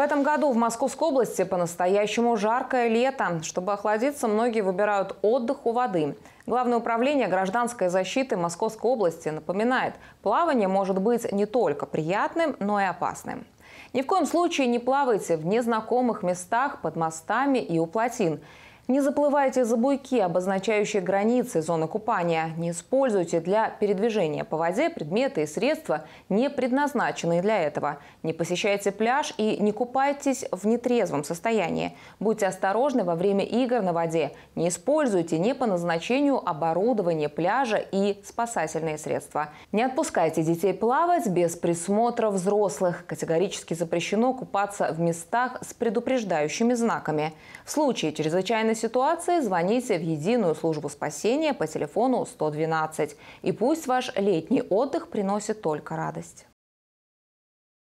В этом году в Московской области по-настоящему жаркое лето. Чтобы охладиться, многие выбирают отдых у воды. Главное управление гражданской защиты Московской области напоминает, плавание может быть не только приятным, но и опасным. Ни в коем случае не плавайте в незнакомых местах, под мостами и у плотин – не заплывайте за буйки, обозначающие границы зоны купания. Не используйте для передвижения по воде предметы и средства, не предназначенные для этого. Не посещайте пляж и не купайтесь в нетрезвом состоянии. Будьте осторожны во время игр на воде. Не используйте не по назначению оборудование пляжа и спасательные средства. Не отпускайте детей плавать без присмотра взрослых. Категорически запрещено купаться в местах с предупреждающими знаками. В случае чрезвычайной ситуации, звоните в единую службу спасения по телефону 112. И пусть ваш летний отдых приносит только радость.